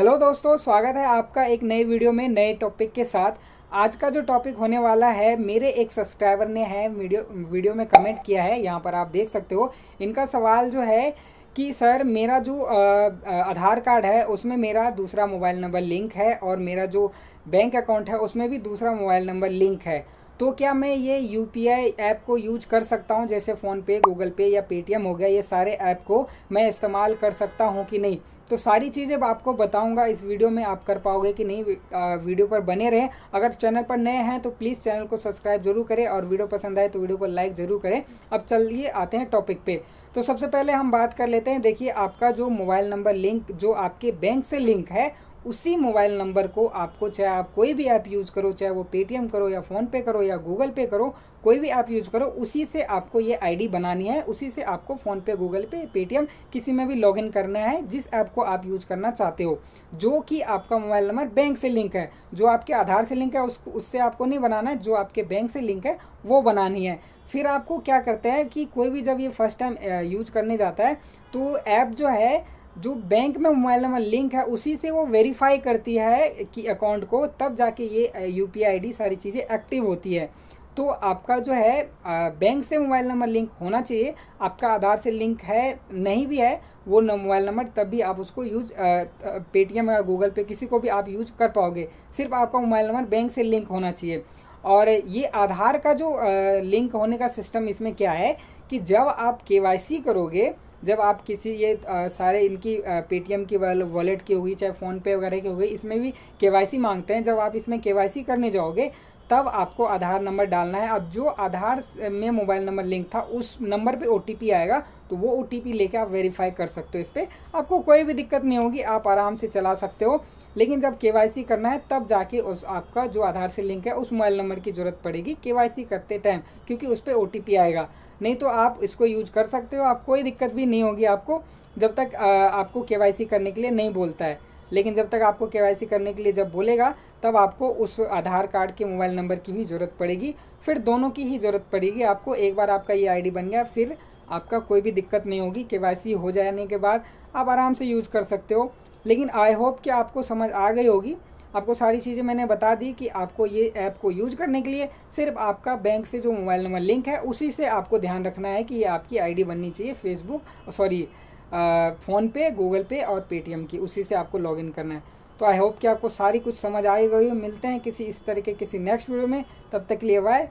hello दोस्तों स्वागत है आपका एक नए वीडियो में नए टॉपिक के साथ आज का जो टॉपिक होने वाला है मेरे एक सब्सक्राइबर ने है वीडियो वीडियो में कमेंट किया है यहाँ पर आप देख सकते हो इनका सवाल जो है कि सर मेरा जो आधार कार्ड है उसमें मेरा दूसरा मोबाइल नंबर लिंक है और मेरा जो बैंक अकाउंट है उसमें भी दूसरा मोबाइल नंबर लिंक है तो क्या मैं ये यू ऐप को यूज कर सकता हूँ जैसे फ़ोनपे गूगल पे या पेटीएम हो गया ये सारे ऐप को मैं इस्तेमाल कर सकता हूँ कि नहीं तो सारी चीज़ें आपको बताऊंगा इस वीडियो में आप कर पाओगे कि नहीं वीडियो पर बने रहें अगर चैनल पर नए हैं तो प्लीज़ चैनल को सब्सक्राइब जरूर करें और वीडियो पसंद आए तो वीडियो को लाइक ज़रूर करें अब चलिए आते हैं टॉपिक पे तो सबसे पहले हम बात कर लेते हैं देखिए आपका जो मोबाइल नंबर लिंक जो आपके बैंक से लिंक है उसी मोबाइल नंबर को आपको चाहे आप कोई भी ऐप यूज़ करो चाहे वो पेटीएम करो या फ़ोन पे करो या गूगल पे करो कोई भी ऐप यूज़ करो उसी से आपको ये आईडी बनानी है उसी से आपको फ़ोन पे गूगल पे पेटीएम किसी में भी लॉगिन करना है जिस ऐप को आप यूज़ करना चाहते हो जो कि आपका मोबाइल नंबर बैंक से लिंक है जो आपके आधार से लिंक है उसको उससे आपको नहीं बनाना है जो आपके बैंक से लिंक है वो बनानी है फिर आपको क्या करते हैं कि कोई भी जब ये फर्स्ट टाइम यूज करने जाता है तो ऐप जो है जो बैंक में मोबाइल नंबर लिंक है उसी से वो वेरीफाई करती है कि अकाउंट को तब जाके ये यू पी आई सारी चीज़ें एक्टिव होती है तो आपका जो है बैंक से मोबाइल नंबर लिंक होना चाहिए आपका आधार से लिंक है नहीं भी है वो मोबाइल नंबर तब भी आप उसको यूज पेटीएम या गूगल पे किसी को भी आप यूज कर पाओगे सिर्फ आपका मोबाइल नंबर बैंक से लिंक होना चाहिए और ये आधार का जो लिंक होने का सिस्टम इसमें क्या है कि जब आप के करोगे जब आप किसी ये आ, सारे इनकी पेटीएम की वॉलेट की हुई चाहे फ़ोनपे वगैरह की हुई इसमें भी के मांगते हैं जब आप इसमें के करने जाओगे तब आपको आधार नंबर डालना है अब जो आधार में मोबाइल नंबर लिंक था उस नंबर पे ओ आएगा तो वो ओ लेके आप वेरीफाई कर सकते हो इस पर आपको कोई भी दिक्कत नहीं होगी आप आराम से चला सकते हो लेकिन जब के करना है तब जाके उस आपका जो आधार से लिंक है उस मोबाइल नंबर की ज़रूरत पड़ेगी के करते टाइम क्योंकि उस पर ओ आएगा नहीं तो आप इसको यूज कर सकते हो आप कोई दिक्कत भी नहीं होगी आपको जब तक आपको के करने के लिए नहीं बोलता है लेकिन जब तक आपको के करने के लिए जब बोलेगा तब आपको उस आधार कार्ड के मोबाइल नंबर की भी ज़रूरत पड़ेगी फिर दोनों की ही ज़रूरत पड़ेगी आपको एक बार आपका ये आईडी बन गया फिर आपका कोई भी दिक्कत नहीं होगी के हो जाने के बाद आप आराम से यूज कर सकते हो लेकिन आई होप कि आपको समझ आ गई होगी आपको सारी चीज़ें मैंने बता दी कि आपको ये ऐप को यूज करने के लिए सिर्फ आपका बैंक से जो मोबाइल नंबर लिंक है उसी से आपको ध्यान रखना है कि ये आपकी आईडी बननी चाहिए फेसबुक सॉरी फ़ोनपे गूगल पे और पेटीएम की उसी से आपको लॉगिन करना है तो आई होप कि आपको सारी कुछ समझ आई गई हो मिलते हैं किसी इस तरीके किसी नेक्स्ट वीडियो में तब तक लिए बाय